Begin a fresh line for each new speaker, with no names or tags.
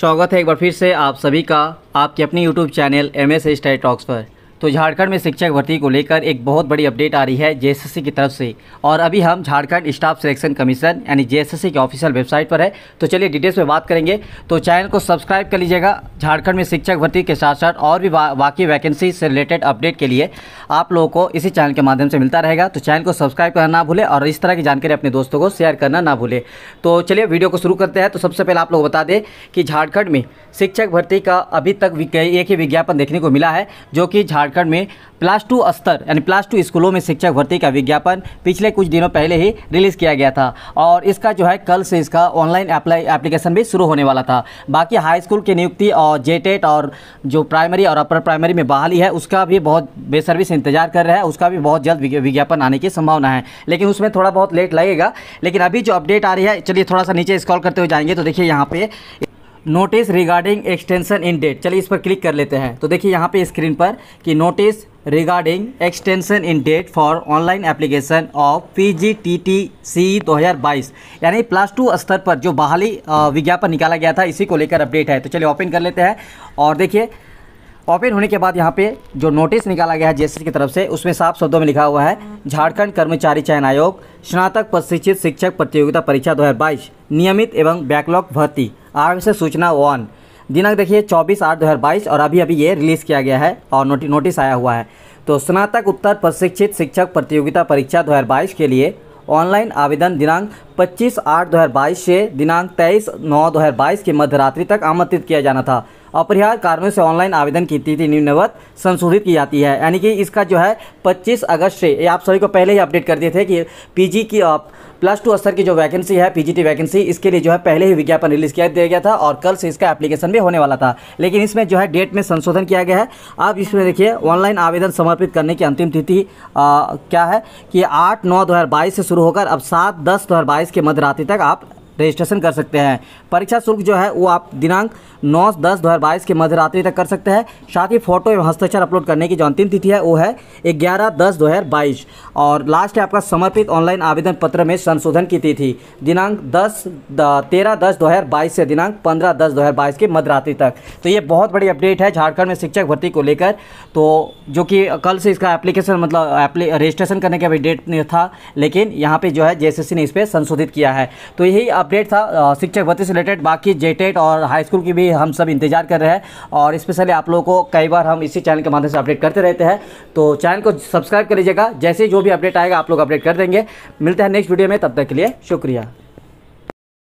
स्वागत है एक बार फिर से आप सभी का आपके अपने YouTube चैनल एम एस स्टाई टॉक्स पर तो झारखंड में शिक्षक भर्ती को लेकर एक बहुत बड़ी अपडेट आ रही है जेएसएससी की तरफ से और अभी हम झारखंड स्टाफ सिलेक्शन कमीशन यानी जेएसएससी के ऑफिशियल वेबसाइट पर है तो चलिए डिटेल्स में बात करेंगे तो चैनल को सब्सक्राइब कर लीजिएगा झारखंड में शिक्षक भर्ती के साथ साथ और भी बाकी वैकेंसी से रिलेटेड अपडेट के लिए आप लोगों को इसी चैनल के माध्यम से मिलता रहेगा तो चैनल को सब्सक्राइब करना ना भूलें और इस तरह की जानकारी अपने दोस्तों को शेयर करना ना भूलें तो चलिए वीडियो को शुरू करते हैं तो सबसे पहले आप लोग बता दें कि झारखंड में शिक्षक भर्ती का अभी तक एक ही विज्ञापन देखने को मिला है जो कि झारखंड झारखंड में प्लस टू स्तर यानी प्लस टू स्कूलों में शिक्षक भर्ती का विज्ञापन पिछले कुछ दिनों पहले ही रिलीज़ किया गया था और इसका जो है कल से इसका ऑनलाइन अप्लाई एप्लीकेशन भी शुरू होने वाला था बाकी हाई स्कूल की नियुक्ति और जेटेट e और जो प्राइमरी और अपर प्राइमरी में बहाली है उसका भी बहुत बेसर्विस से इंतजार कर रहा है उसका भी बहुत जल्द विज्ञापन आने की संभावना है लेकिन उसमें थोड़ा बहुत लेट लगेगा लेकिन अभी जो अपडेट आ रही है चलिए थोड़ा सा नीचे स्कॉल करते हुए जाएंगे तो देखिए यहाँ पे notice regarding extension in date चलिए इस पर क्लिक कर लेते हैं तो देखिए यहाँ पे स्क्रीन पर कि notice regarding extension in date for online application of P G T T C दो हज़ार बाईस यानी प्लस टू स्तर पर जो बहाली विज्ञापन निकाला गया था इसी को लेकर अपडेट है तो चलिए ओपन कर लेते हैं और देखिए ओपन होने के बाद यहाँ पे जो नोटिस निकाला गया है जे की तरफ से उसमें साफ शब्दों में लिखा हुआ है झारखंड कर्मचारी चयन आयोग स्नातक प्रशिक्षित शिक्षक प्रतियोगिता परीक्षा 2022 नियमित एवं बैकलॉग भर्ती आरम से सूचना वन दिनांक देखिए 24 आठ 2022 और अभी अभी ये रिलीज़ किया गया है और नोटिस नोटिस आया हुआ है तो स्नातक उत्तर प्रशिक्षित शिक्षक प्रतियोगिता परीक्षा बाईस के लिए ऑनलाइन आवेदन दिनांक 25 आठ 2022 से दिनांक 23 नौ 2022 की मध्यरात्रि तक आमंत्रित किया जाना था अपरिहार कारणों से ऑनलाइन आवेदन की तिथि निम्नवत संशोधित की जाती है यानी कि इसका जो है 25 अगस्त से ये आप सभी को पहले ही अपडेट कर दिए थे कि पीजी की प्लस टू स्तर की जो वैकेंसी है पीजीटी वैकेंसी इसके लिए जो है पहले ही विज्ञापन रिलीज किया दिया गया था और कल से इसका एप्लीकेशन भी होने वाला था लेकिन इसमें जो है डेट में संशोधन किया गया है आप इसमें देखिए ऑनलाइन आवेदन समर्पित करने की अंतिम तिथि क्या है कि आठ नौ दो से शुरू होकर अब सात दस दो के मध्य रात्रि तक आप रजिस्ट्रेशन कर सकते हैं परीक्षा शुल्क जो है वो आप दिनांक नौ दस दो के मध्यरात्रि तक कर सकते हैं साथ ही फोटो एवं हस्ताक्षर अपलोड करने की जो अंतिम तिथि है वो है ग्यारह दस दो और लास्ट है आपका समर्पित ऑनलाइन आवेदन पत्र में संशोधन की तिथि दिनांक दस तेरह दस दो से दिनांक पंद्रह दस दो के मध्यरात्रि तक तो ये बहुत बड़ी अपडेट है झारखंड में शिक्षक भर्ती को लेकर तो जो कि कल से इसका एप्लीकेशन मतलब रजिस्ट्रेशन करने का भी डेट था लेकिन यहाँ पे जो है जेएसएससी ने इस पर संशोधित किया है तो यही अब अपडेट था शिक्षक भर्ती से रिलेटेड बाकी जेटेट और हाई स्कूल की भी हम सब इंतजार कर रहे हैं और स्पेशली आप लोगों को कई बार हम इसी चैनल के माध्यम से अपडेट करते रहते हैं तो चैनल को सब्सक्राइब कर लीजिएगा जैसे जो भी अपडेट आएगा आप लोग अपडेट कर देंगे मिलते हैं नेक्स्ट वीडियो में तब तक के लिए शुक्रिया